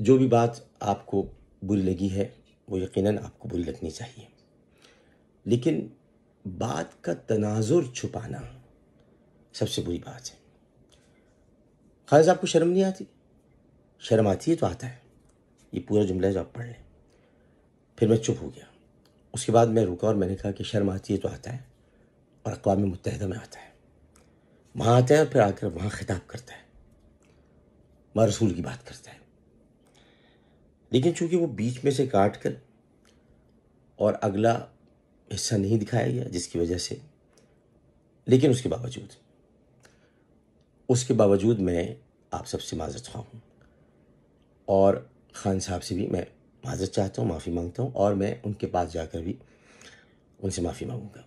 जो भी बात आपको बुरी लगी है वो यकीनन आपको बुरी लगनी चाहिए लेकिन बात का तनाजुर छुपाना सबसे बुरी बात है खाद साहब को शर्म नहीं आती शर्म आती है तो आता है ये पूरा जुमला जो आप पढ़ लें फिर मैं चुप हो गया उसके बाद मैं रुका और मैंने कहा कि शर्म आती है तो आता है और अकवा मुतहदा में आता है वहाँ आता है और फिर आकर वहाँ ख़िताब करता है वह रसूल की बात करता है लेकिन चूंकि वो बीच में से काट कर और अगला हिस्सा नहीं दिखाया गया जिसकी वजह से लेकिन उसके बावजूद उसके बावजूद मैं आप सबसे माजत खा हूँ और ख़ान साहब से भी मैं माजत चाहता हूँ माफ़ी मांगता हूँ और मैं उनके पास जाकर भी उनसे माफ़ी मांगूँगा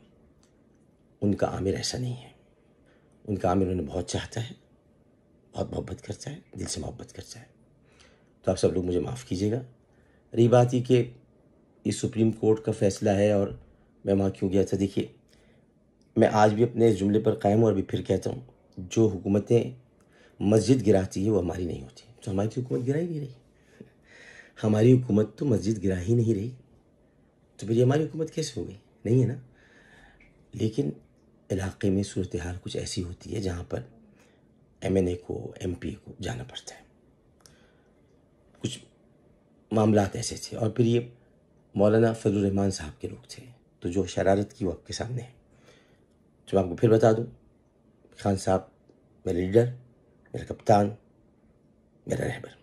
उनका आमिर ऐसा नहीं है उनका आमिर उन्हें बहुत चाहता है बहुत मोहब्बत करता है दिल से मोहब्बत करता है तो आप सब लोग मुझे माफ़ कीजिएगा रही बात ये कि ये सुप्रीम कोर्ट का फैसला है और मैं वहाँ क्यों गया था अच्छा, देखिए मैं आज भी अपने जुमले पर कायम और भी फिर कहता हूँ जो हुकूमतें मस्जिद गिराती है वो हमारी नहीं होती तो हमारी तो हुकूमत गिरा ही नहीं रही हमारी हुकूमत तो मस्जिद गिरा ही नहीं रही तो फिर ये हमारी हुकूमत कैसे हो गई नहीं है ना लेकिन इलाके में सूरत हाल कुछ ऐसी होती है जहाँ पर एम को एम को जाना पड़ता है मामला ऐसे थे और फिर ये मौलाना फजलरहमान साहब के लोग थे तो जो शरारत की वो आपके सामने है जो मैं आपको फिर बता दूँ खान साहब मेरे लीडर मेरा कप्तान मेरा रहबर